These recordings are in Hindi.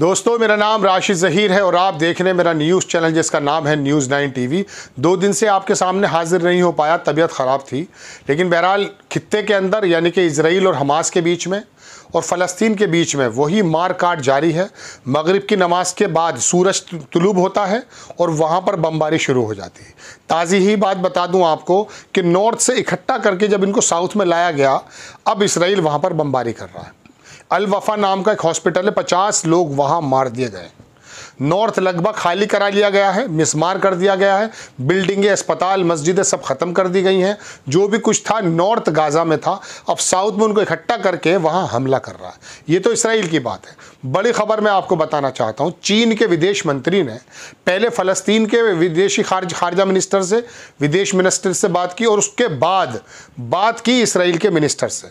दोस्तों मेरा नाम राशिद ज़हीर है और आप देख रहे हैं मेरा न्यूज़ चैनल जिसका नाम है न्यूज़ नाइन टीवी दो दिन से आपके सामने हाजिर नहीं हो पाया तबीयत ख़राब थी लेकिन बहरहाल खत्े के अंदर यानी कि इसराइल और हमास के बीच में और फ़लस्तीन के बीच में वही मार काट जारी है मगरब की नमाज के बाद सूरज तुलूब होता है और वहाँ पर बमबारी शुरू हो जाती है ताज़ी ही बात बता दूँ आपको कि नॉर्थ से इकट्ठा करके जब इनको साउथ में लाया गया अब इसराइल वहाँ पर बमबारी कर रहा है अल वफा नाम का एक हॉस्पिटल है पचास लोग वहाँ मार दिए गए नॉर्थ लगभग खाली करा लिया गया है मिसमार कर दिया गया है बिल्डिंगें अस्पताल मस्जिदें सब ख़त्म कर दी गई हैं जो भी कुछ था नॉर्थ गाज़ा में था अब साउथ में उनको इकट्ठा करके वहाँ हमला कर रहा है ये तो इसराइल की बात है बड़ी खबर मैं आपको बताना चाहता हूँ चीन के विदेश मंत्री ने पहले फ़लस्तीन के विदेशी खारज खारजा मिनिस्टर से विदेश मिनिस्टर से बात की और उसके बाद बात की इसराइल के मिनिस्टर से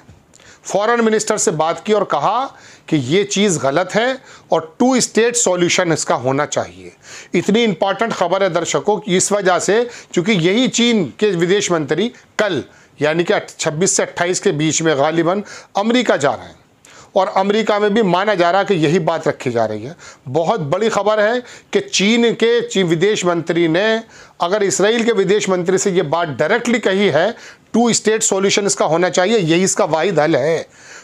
फॉरेन मिनिस्टर से बात की और कहा कि ये चीज़ गलत है और टू स्टेट सॉल्यूशन इसका होना चाहिए इतनी इंपॉर्टेंट खबर है दर्शकों की इस वजह से क्योंकि यही चीन के विदेश मंत्री कल यानी कि 26 से 28 के बीच में गालिबा अमरीका जा रहे हैं और अमेरिका में भी माना जा रहा है कि यही बात रखी जा रही है बहुत बड़ी खबर है कि चीन के चीन विदेश मंत्री ने अगर इसराइल के विदेश मंत्री से ये बात डायरेक्टली कही है टू स्टेट सोल्यूशन इसका होना चाहिए यही इसका वाहिद हल है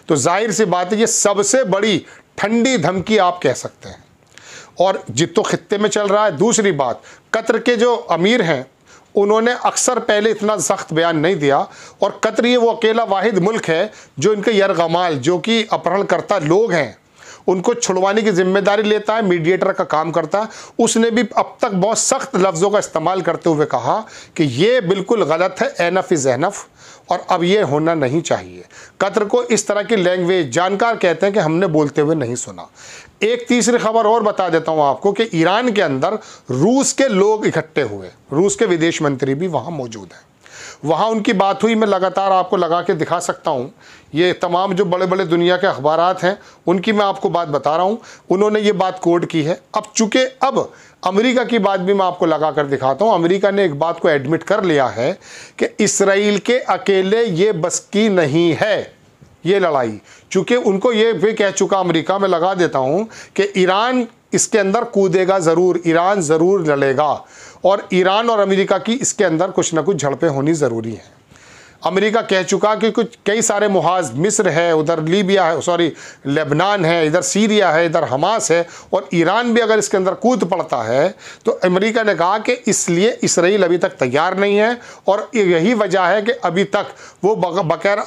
तो जाहिर सी बात है ये सबसे बड़ी ठंडी धमकी आप कह सकते हैं और जितो खत्ते में चल रहा है दूसरी बात कतर के जो अमीर हैं उन्होंने अक्सर पहले इतना सख्त बयान नहीं दिया और कतर ये वो अकेला वाहिद मुल्क है जो इनके यरगमाल जो कि अपहरणकर्ता लोग हैं उनको छुड़वाने की जिम्मेदारी लेता है मीडिएटर का काम करता है उसने भी अब तक बहुत सख्त लफ्ज़ों का इस्तेमाल करते हुए कहा कि ये बिल्कुल गलत है एनफ इज़ एनफ़ और अब ये होना नहीं चाहिए कतर को इस तरह की लैंग्वेज जानकार कहते हैं कि हमने बोलते हुए नहीं सुना एक तीसरी खबर और बता देता हूं आपको कि ईरान के अंदर रूस के लोग इकट्ठे हुए रूस के विदेश मंत्री भी वहां मौजूद हैं वहां उनकी बात हुई मैं लगातार आपको लगा के दिखा सकता हूं ये तमाम जो बड़े बड़े दुनिया के अखबार हैं उनकी मैं आपको बात बता रहा हूं उन्होंने ये बात कोड की है अब चूंकि अब अमेरिका की बात भी मैं आपको लगा कर दिखाता हूं अमेरिका ने एक बात को एडमिट कर लिया है कि इसराइल के अकेले ये बस की नहीं है ये लड़ाई चूँकि उनको ये भी कह चुका अमेरिका में लगा देता हूँ कि ईरान इसके अंदर कूदेगा ज़रूर ईरान ज़रूर लड़ेगा और ईरान और अमेरिका की इसके अंदर कुछ ना कुछ झड़पें होनी ज़रूरी हैं अमेरिका कह चुका कि कुछ कई सारे मुहाज मिस्र है उधर लीबिया है सॉरी लेबनान है इधर सीरिया है इधर हमास है और ईरान भी अगर इसके अंदर कूद पड़ता है तो अमेरिका ने कहा कि इसलिए इसराइल अभी तक तैयार नहीं है और यही वजह है कि अभी तक वो बकैर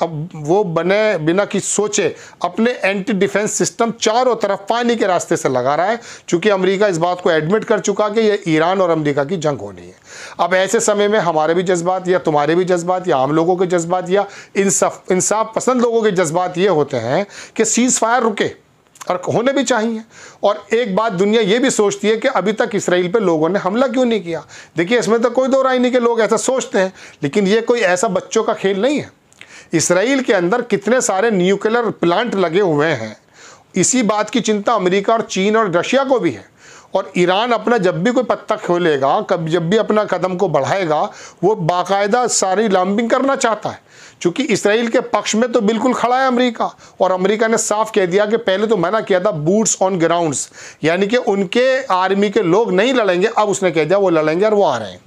वो बने बिना कि सोचे अपने एंटी डिफेंस सिस्टम चारों तरफ पानी के रास्ते से लगा रहा है चूँकि अमरीका इस बात को एडमिट कर चुका कि यह ईरान और अमरीका की जंग होनी है अब ऐसे समय में हमारे भी जज्बात या तुम्हारे भी जज्बात या हम लोगों के जज्बात या इंसाफ इंसाफ पसंद लोगों के जज्बात ये होते हैं कि सीज़ फायर रुके और होने भी चाहिए और एक बात दुनिया ये भी सोचती है कि अभी तक इसराइल पे लोगों ने हमला क्यों नहीं किया देखिए इसमें तो कोई दो राय नहीं कि लोग ऐसा सोचते हैं लेकिन ये कोई ऐसा बच्चों का खेल नहीं है इसराइल के अंदर कितने सारे न्यूक्लियर प्लांट लगे हुए हैं इसी बात की चिंता अमेरिका और चीन और रशिया को भी है और ईरान अपना जब भी कोई पत्ता खोलेगा कब जब भी अपना कदम को बढ़ाएगा वो बाकायदा सारी लॉम्बिंग करना चाहता है चूँकि इसराइल के पक्ष में तो बिल्कुल खड़ा है अमेरिका और अमेरिका ने साफ कह दिया कि पहले तो मना किया था बूट्स ऑन ग्राउंड्स यानी कि उनके आर्मी के लोग नहीं लड़ेंगे अब उसने कह दिया वो लड़ेंगे और वो आ रहे हैं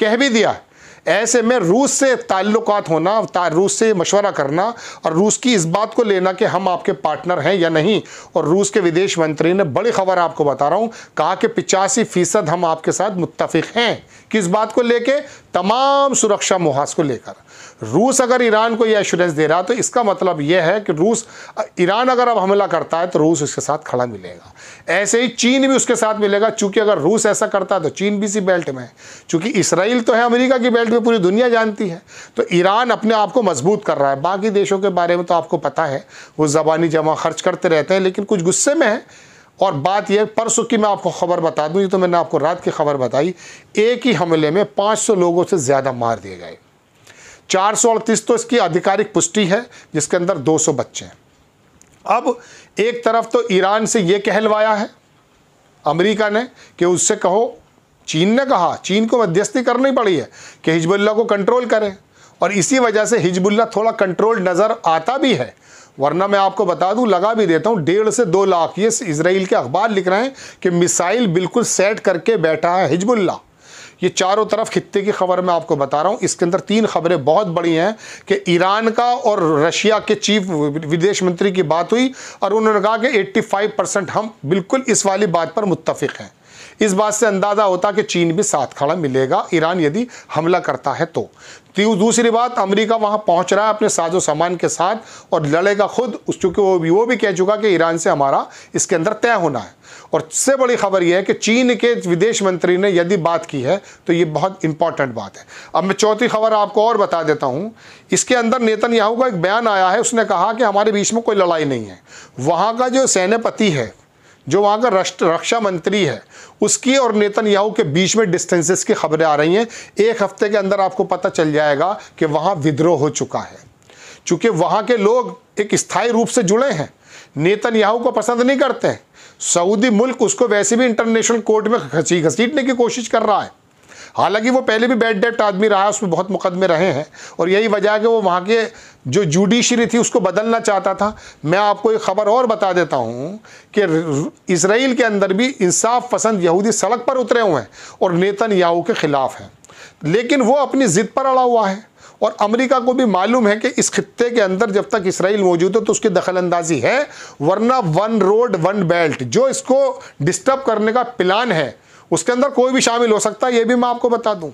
कह भी दिया है ऐसे में रूस से ताल्लुक होना रूस से मशवरा करना और रूस की इस बात को लेना कि हम आपके पार्टनर हैं या नहीं और रूस के विदेश मंत्री ने बड़ी खबर आपको बता रहा हूँ कहा कि पिचासी फ़ीसद हम आपके साथ मुत्तफिक हैं किस बात को लेके तमाम सुरक्षा मुहाज को लेकर रूस अगर ईरान को यह एश्योरेंस दे रहा है तो इसका मतलब यह है कि रूस ईरान अगर अब हमला करता है तो रूस उसके साथ खड़ा मिलेगा ऐसे ही चीन भी उसके साथ मिलेगा चूंकि अगर रूस ऐसा करता है तो चीन भी इसी बेल्ट में है चूंकि इसराइल तो है अमेरिका की बेल्ट में पूरी दुनिया जानती है तो ईरान अपने आप को मजबूत कर रहा है बाकी देशों के बारे में तो आपको पता है वो जबानी जमा खर्च करते रहते हैं लेकिन कुछ गुस्से में है और बात यह परसों की मैं आपको खबर बता दूँ ये तो मैंने आपको रात की खबर बताई एक ही हमले में पाँच लोगों से ज़्यादा मार दिए गए चार तो इसकी आधिकारिक पुष्टि है जिसके अंदर 200 बच्चे हैं अब एक तरफ तो ईरान से ये कहलवाया है अमेरिका ने कि उससे कहो चीन ने कहा चीन को मध्यस्थी करनी पड़ी है कि हिजबुल्ला को कंट्रोल करें और इसी वजह से हिजबुल्ला थोड़ा कंट्रोल नज़र आता भी है वरना मैं आपको बता दूं लगा भी देता हूं डेढ़ से दो लाख ये इसराइल के अखबार लिख रहे हैं कि मिसाइल बिल्कुल सेट करके बैठा है हिजबुल्ला ये चारों तरफ खत्ते की खबर मैं आपको बता रहा हूँ इसके अंदर तीन खबरें बहुत बड़ी हैं कि ईरान का और रशिया के चीफ विदेश मंत्री की बात हुई और उन्होंने कहा कि 85 परसेंट हम बिल्कुल इस वाली बात पर मुतफ़ हैं इस बात से अंदाज़ा होता कि चीन भी साथ खड़ा मिलेगा ईरान यदि हमला करता है तो, तो दूसरी बात अमेरिका वहाँ पहुंच रहा है अपने साजो सामान के साथ और लड़ेगा खुद उस चूंकि वो भी वो भी कह चुका कि ईरान से हमारा इसके अंदर तय होना है और सबसे बड़ी खबर यह है कि चीन के विदेश मंत्री ने यदि बात की है तो ये बहुत इंपॉर्टेंट बात है अब मैं चौथी खबर आपको और बता देता हूँ इसके अंदर नेतन का एक बयान आया है उसने कहा कि हमारे बीच में कोई लड़ाई नहीं है वहाँ का जो सेनापति है जो वहाँ का राष्ट्र रक्षा मंत्री है उसकी और नेतन्याहू के बीच में डिस्टेंसेस की खबरें आ रही हैं एक हफ्ते के अंदर आपको पता चल जाएगा कि वहाँ विद्रोह हो चुका है क्योंकि वहाँ के लोग एक स्थायी रूप से जुड़े हैं नेतन्याहू को पसंद नहीं करते हैं सऊदी मुल्क उसको वैसे भी इंटरनेशनल कोर्ट में घसी घसीटने की कोशिश कर रहा है हालांकि वो पहले भी बैड डेप्ट आदमी रहा है उसमें बहुत मुकदमे रहे हैं और यही वजह है कि वो वहाँ के जो जुडिशरी थी उसको बदलना चाहता था मैं आपको एक ख़बर और बता देता हूँ कि इसराइल के अंदर भी इंसाफ पसंद यहूदी सड़क पर उतरे हुए हैं और नेतन याहू के ख़िलाफ़ हैं लेकिन वो अपनी ज़िद पर अड़ा हुआ है और अमेरिका को भी मालूम है कि इस खत्े के अंदर जब तक इसराइल मौजूद है तो उसकी दखल अंदाजी है वरना वन रोड वन बेल्ट जो इसको डिस्टर्ब करने का प्लान है उसके अंदर कोई भी शामिल हो सकता है ये भी मैं आपको बता दूं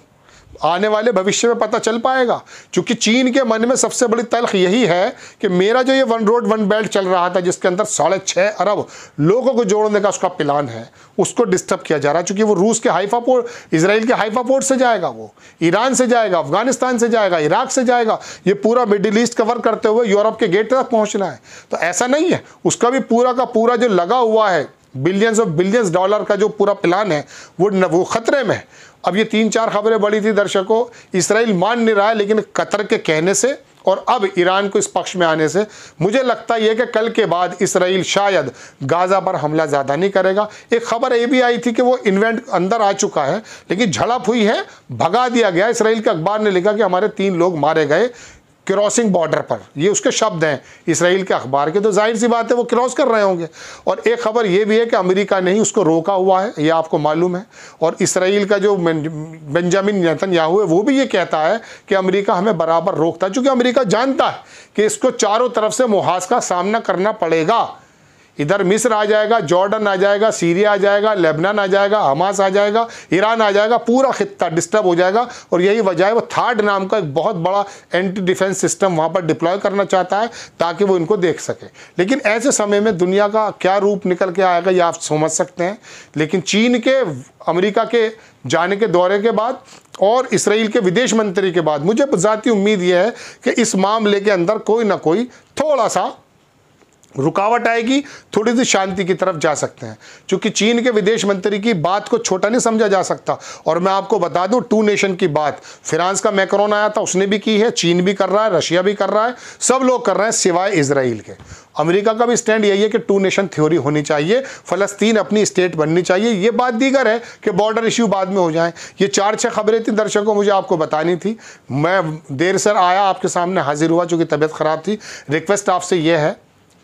आने वाले भविष्य में पता चल पाएगा क्योंकि चीन के मन में सबसे बड़ी तलख यही है कि मेरा जो ये वन रोड वन बेल्ट चल रहा था जिसके अंदर साढ़े छः अरब लोगों को जोड़ने का उसका प्लान है उसको डिस्टर्ब किया जा रहा है क्योंकि वो रूस के हाइफा पोर्ट इसराइल के हाइफा पोर्ट से जाएगा वो ईरान से जाएगा अफगानिस्तान से जाएगा इराक से जाएगा ये पूरा मिडिल ईस्ट कवर करते हुए यूरोप के गेट तक पहुँचना है तो ऐसा नहीं है उसका भी पूरा का पूरा जो लगा हुआ है बिलियंस और बिलियंस डॉलर का जो पूरा प्लान है वो न, वो ख़तरे में है अब ये तीन चार खबरें बड़ी थी दर्शकों इसराइल मान नहीं रहा है लेकिन कतर के कहने से और अब ईरान को इस पक्ष में आने से मुझे लगता है कि कल के बाद इसराइल शायद गाज़ा पर हमला ज़्यादा नहीं करेगा एक खबर ये भी आई थी कि वो इन्वेंट अंदर आ चुका है लेकिन झड़प हुई है भगा दिया गया इसराइल के अखबार ने लिखा कि हमारे तीन लोग मारे गए क्रॉसिंग बॉर्डर पर ये उसके शब्द हैं इसराइल के अखबार के तो जाहिर सी बात है वो क्रॉस कर रहे होंगे और एक खबर ये भी है कि अमेरिका ने ही उसको रोका हुआ है ये आपको मालूम है और इसराइल का जो बेंजामिन नतन याहू है वो भी ये कहता है कि अमेरिका हमें बराबर रोकता है चूँकि अमेरिका जानता है कि इसको चारों तरफ से मुहाज का सामना करना पड़ेगा इधर मिस्र आ जाएगा जॉर्डन आ जाएगा सीरिया आ जाएगा लेबनान आ जाएगा हमास आ जाएगा ईरान आ जाएगा पूरा खत्ता डिस्टर्ब हो जाएगा और यही वजह है वो थर्ड नाम का एक बहुत बड़ा एंटी डिफेंस सिस्टम वहाँ पर डिप्लॉय करना चाहता है ताकि वो इनको देख सके लेकिन ऐसे समय में दुनिया का क्या रूप निकल के आएगा ये आप समझ सकते हैं लेकिन चीन के अमरीका के जाने के दौरे के बाद और इसराइल के विदेश मंत्री के बाद मुझे ज़ाती उम्मीद यह है कि इस मामले के अंदर कोई ना कोई थोड़ा सा रुकावट आएगी थोड़ी सी शांति की तरफ जा सकते हैं क्योंकि चीन के विदेश मंत्री की बात को छोटा नहीं समझा जा सकता और मैं आपको बता दूं टू नेशन की बात फ्रांस का मैक्रोन आया था उसने भी की है चीन भी कर रहा है रशिया भी कर रहा है सब लोग कर रहे हैं सिवाय इसराइल के अमेरिका का भी स्टैंड यही है कि टू नेशन थ्योरी होनी चाहिए फलस्तीन अपनी स्टेट बननी चाहिए ये बात दीगर है कि बॉर्डर इश्यू बाद में हो जाए ये चार छः खबरें थी दर्शकों मुझे आपको बतानी थी मैं देर सर आया आपके सामने हाजिर हुआ चूँकि तबीयत ख़राब थी रिक्वेस्ट आपसे यह है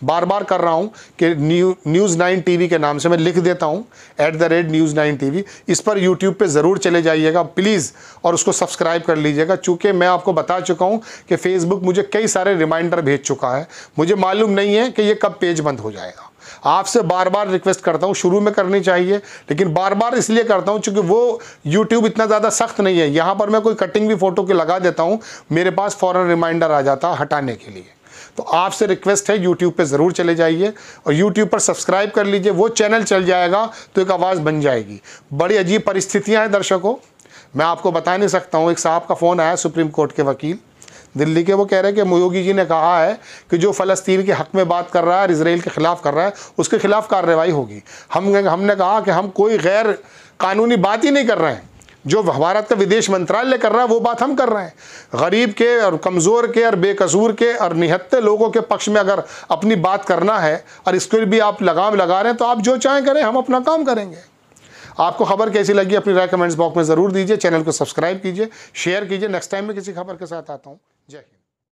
बार बार कर रहा हूँ कि न्यू न्यूज़ नाइन टीवी के नाम से मैं लिख देता हूँ at the rate news nine V इस पर यूट्यूब पे ज़रूर चले जाइएगा प्लीज़ और उसको सब्सक्राइब कर लीजिएगा चूँकि मैं आपको बता चुका हूँ कि फेसबुक मुझे कई सारे रिमाइंडर भेज चुका है मुझे मालूम नहीं है कि ये कब पेज बंद हो जाएगा आपसे बार बार रिक्वेस्ट करता हूँ शुरू में करनी चाहिए लेकिन बार बार इसलिए करता हूँ क्योंकि वो यूट्यूब इतना ज़्यादा सख्त नहीं है यहाँ पर मैं कोई कटिंग भी फ़ोटो के लगा देता हूँ मेरे पास फ़ौरन रिमाइंडर आ जाता है हटाने के लिए तो आपसे रिक्वेस्ट है यूट्यूब पर ज़रूर चले जाइए और यूट्यूब पर सब्सक्राइब कर लीजिए वो चैनल चल जाएगा तो एक आवाज़ बन जाएगी बड़ी अजीब परिस्थितियाँ हैं दर्शकों मैं आपको बता नहीं सकता हूँ एक साहब का फ़ोन आया सुप्रीम कोर्ट के वकील दिल्ली के वो कह रहे हैं कि योगी जी ने कहा है कि जो फ़लस्तीन के हक़ में बात कर रहा है और इसराइल के ख़िलाफ़ कर रहा है उसके ख़िलाफ़ कार्रवाई होगी हम हमने कहा कि हम कोई गैर कानूनी बात ही नहीं कर रहे हैं जो भारत का विदेश मंत्रालय कर रहा है वो बात हम कर रहे हैं गरीब के और कमज़ोर के और बेकसूर के और निहत्ते लोगों के पक्ष में अगर अपनी बात करना है और लिए भी आप लगाम लगा रहे हैं तो आप जो चाहें करें हम अपना काम करेंगे आपको खबर कैसी लगी अपनी राय कमेंट्स बॉक्स में ज़रूर दीजिए चैनल को सब्सक्राइब कीजिए शेयर कीजिए नेक्स्ट टाइम में किसी खबर के साथ आता हूँ जय हिंद